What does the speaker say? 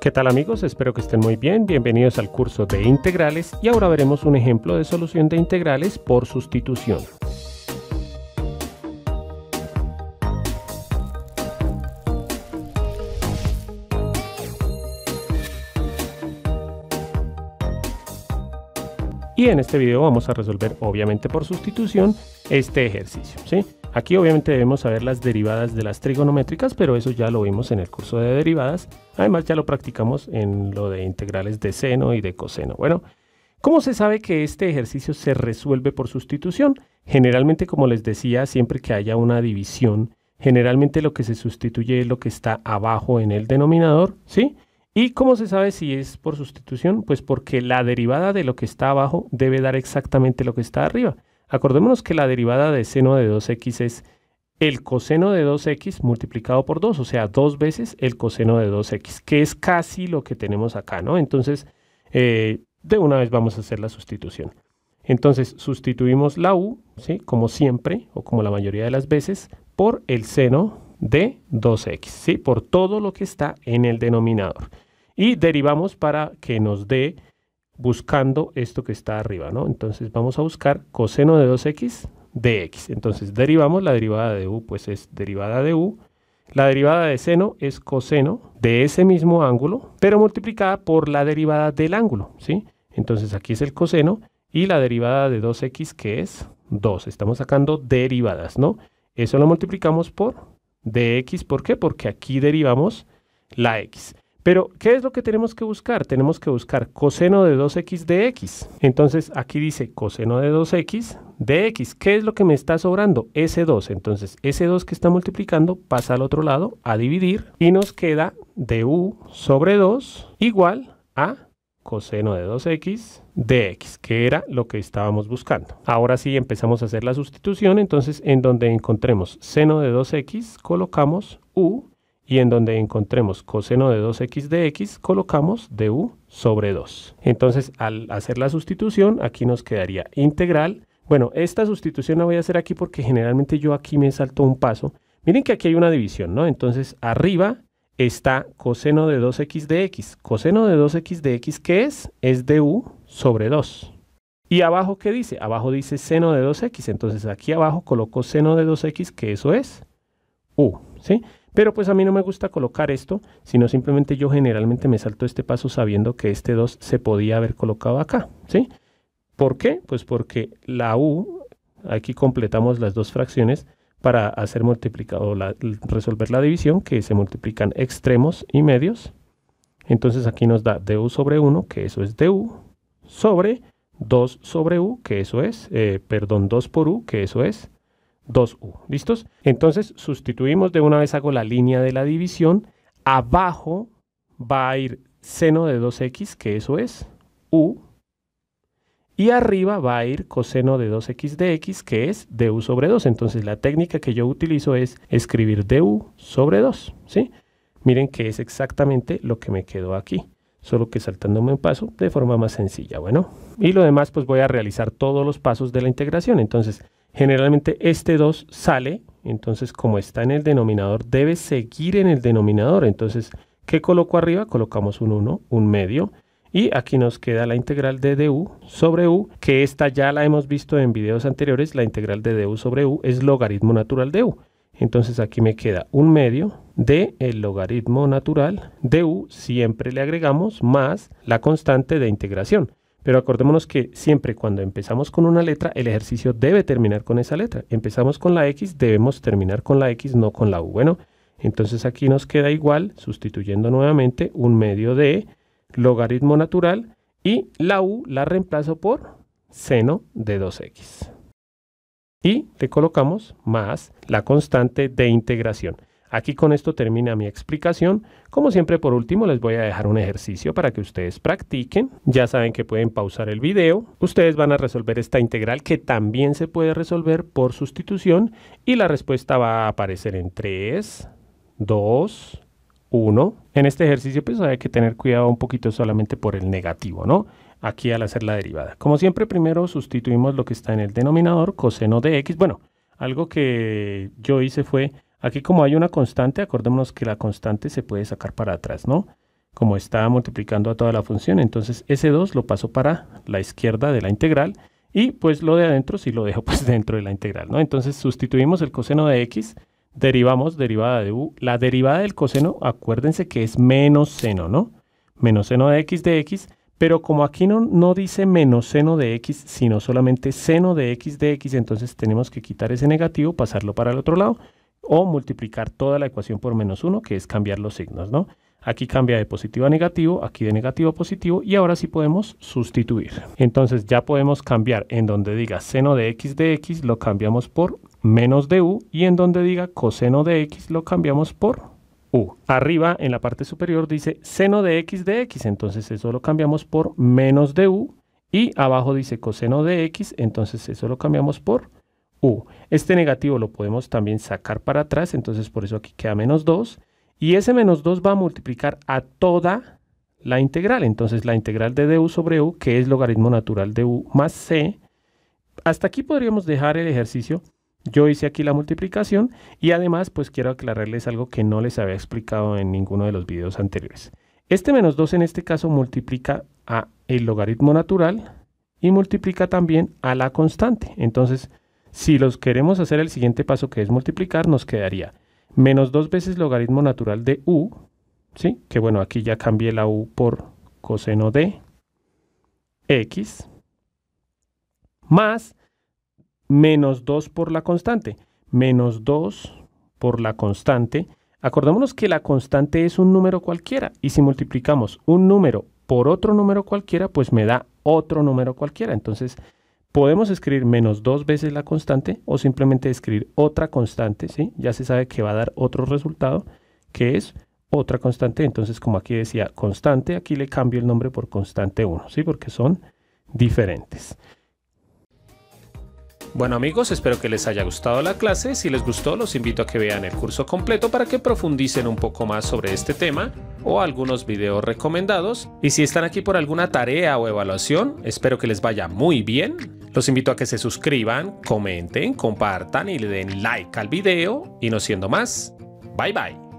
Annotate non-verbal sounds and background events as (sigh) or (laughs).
¿Qué tal amigos? Espero que estén muy bien. Bienvenidos al curso de integrales y ahora veremos un ejemplo de solución de integrales por sustitución. Y en este video vamos a resolver obviamente por sustitución este ejercicio, ¿sí? Aquí obviamente debemos saber las derivadas de las trigonométricas, pero eso ya lo vimos en el curso de derivadas. Además ya lo practicamos en lo de integrales de seno y de coseno. Bueno, ¿cómo se sabe que este ejercicio se resuelve por sustitución? Generalmente, como les decía, siempre que haya una división, generalmente lo que se sustituye es lo que está abajo en el denominador, ¿sí? ¿Y cómo se sabe si es por sustitución? Pues porque la derivada de lo que está abajo debe dar exactamente lo que está arriba. Acordémonos que la derivada de seno de 2x es el coseno de 2x multiplicado por 2, o sea, dos veces el coseno de 2x, que es casi lo que tenemos acá, ¿no? Entonces, eh, de una vez vamos a hacer la sustitución. Entonces, sustituimos la u, ¿sí? Como siempre, o como la mayoría de las veces, por el seno de 2x, ¿sí? Por todo lo que está en el denominador. Y derivamos para que nos dé buscando esto que está arriba, ¿no? Entonces vamos a buscar coseno de 2x de x. Entonces derivamos la derivada de u, pues es derivada de u. La derivada de seno es coseno de ese mismo ángulo, pero multiplicada por la derivada del ángulo, ¿sí? Entonces aquí es el coseno y la derivada de 2x que es 2. Estamos sacando derivadas, ¿no? Eso lo multiplicamos por dx, ¿por qué? Porque aquí derivamos la x. Pero, ¿qué es lo que tenemos que buscar? Tenemos que buscar coseno de 2x de x. Entonces, aquí dice coseno de 2x de x. ¿Qué es lo que me está sobrando? S2. Entonces, S2 que está multiplicando pasa al otro lado a dividir y nos queda du sobre 2 igual a coseno de 2x de x, que era lo que estábamos buscando. Ahora sí empezamos a hacer la sustitución, entonces en donde encontremos seno de 2x colocamos u y en donde encontremos coseno de 2x de x, colocamos du sobre 2. Entonces, al hacer la sustitución, aquí nos quedaría integral. Bueno, esta sustitución la voy a hacer aquí porque generalmente yo aquí me salto un paso. Miren que aquí hay una división, ¿no? Entonces, arriba está coseno de 2x de x. Coseno de 2x de x, ¿qué es? Es du sobre 2. ¿Y abajo qué dice? Abajo dice seno de 2x. Entonces, aquí abajo coloco seno de 2x, que eso es u, ¿sí? Pero pues a mí no me gusta colocar esto, sino simplemente yo generalmente me salto este paso sabiendo que este 2 se podía haber colocado acá, ¿sí? ¿Por qué? Pues porque la U, aquí completamos las dos fracciones para hacer multiplicado resolver la división, que se multiplican extremos y medios. Entonces aquí nos da du sobre 1, que eso es du, sobre 2 sobre u, que eso es, eh, perdón, 2 por u, que eso es 2u. ¿Listos? Entonces sustituimos de una vez, hago la línea de la división. Abajo va a ir seno de 2x, que eso es u. Y arriba va a ir coseno de 2x de x, que es du sobre 2. Entonces la técnica que yo utilizo es escribir du sobre 2. ¿sí? Miren que es exactamente lo que me quedó aquí solo que saltándome un paso de forma más sencilla. Bueno, y lo demás pues voy a realizar todos los pasos de la integración. Entonces, Generalmente este 2 sale, entonces como está en el denominador, debe seguir en el denominador. Entonces, ¿qué coloco arriba? Colocamos un 1, un medio. Y aquí nos queda la integral de du sobre u, que esta ya la hemos visto en videos anteriores, la integral de du sobre u es logaritmo natural de u. Entonces aquí me queda un medio de el logaritmo natural de u, siempre le agregamos, más la constante de integración. Pero acordémonos que siempre cuando empezamos con una letra, el ejercicio debe terminar con esa letra. Empezamos con la X, debemos terminar con la X, no con la U. Bueno, entonces aquí nos queda igual, sustituyendo nuevamente un medio de logaritmo natural y la U la reemplazo por seno de 2X. Y le colocamos más la constante de integración. Aquí con esto termina mi explicación. Como siempre, por último, les voy a dejar un ejercicio para que ustedes practiquen. Ya saben que pueden pausar el video. Ustedes van a resolver esta integral que también se puede resolver por sustitución y la respuesta va a aparecer en 3, 2, 1. En este ejercicio pues hay que tener cuidado un poquito solamente por el negativo, ¿no? Aquí al hacer la derivada. Como siempre, primero sustituimos lo que está en el denominador, coseno de x. Bueno, algo que yo hice fue Aquí como hay una constante, acordémonos que la constante se puede sacar para atrás, ¿no? Como está multiplicando a toda la función, entonces ese 2 lo paso para la izquierda de la integral y pues lo de adentro sí lo dejo (laughs) pues dentro de la integral, ¿no? Entonces sustituimos el coseno de x, derivamos derivada de u. La derivada del coseno, acuérdense que es menos seno, ¿no? Menos seno de x de x, pero como aquí no, no dice menos seno de x, sino solamente seno de x de x, entonces tenemos que quitar ese negativo, pasarlo para el otro lado o multiplicar toda la ecuación por menos 1, que es cambiar los signos, ¿no? Aquí cambia de positivo a negativo, aquí de negativo a positivo y ahora sí podemos sustituir. Entonces ya podemos cambiar en donde diga seno de x de x lo cambiamos por menos de u y en donde diga coseno de x lo cambiamos por u. Arriba en la parte superior dice seno de x de x, entonces eso lo cambiamos por menos de u y abajo dice coseno de x, entonces eso lo cambiamos por u. Este negativo lo podemos también sacar para atrás, entonces por eso aquí queda menos 2. Y ese menos 2 va a multiplicar a toda la integral. Entonces la integral de du sobre u, que es logaritmo natural de u más c. Hasta aquí podríamos dejar el ejercicio. Yo hice aquí la multiplicación y además pues quiero aclararles algo que no les había explicado en ninguno de los videos anteriores. Este menos 2 en este caso multiplica a el logaritmo natural y multiplica también a la constante. Entonces si los queremos hacer el siguiente paso que es multiplicar, nos quedaría menos dos veces logaritmo natural de u, ¿sí? que bueno, aquí ya cambié la u por coseno de x, más menos 2 por la constante, menos 2 por la constante. Acordémonos que la constante es un número cualquiera y si multiplicamos un número por otro número cualquiera, pues me da otro número cualquiera. Entonces, Podemos escribir menos dos veces la constante o simplemente escribir otra constante, ¿sí? Ya se sabe que va a dar otro resultado, que es otra constante. Entonces, como aquí decía constante, aquí le cambio el nombre por constante 1, ¿sí? Porque son diferentes. Bueno amigos, espero que les haya gustado la clase. Si les gustó, los invito a que vean el curso completo para que profundicen un poco más sobre este tema o algunos videos recomendados. Y si están aquí por alguna tarea o evaluación, espero que les vaya muy bien. Los invito a que se suscriban, comenten, compartan y le den like al video. Y no siendo más, bye bye.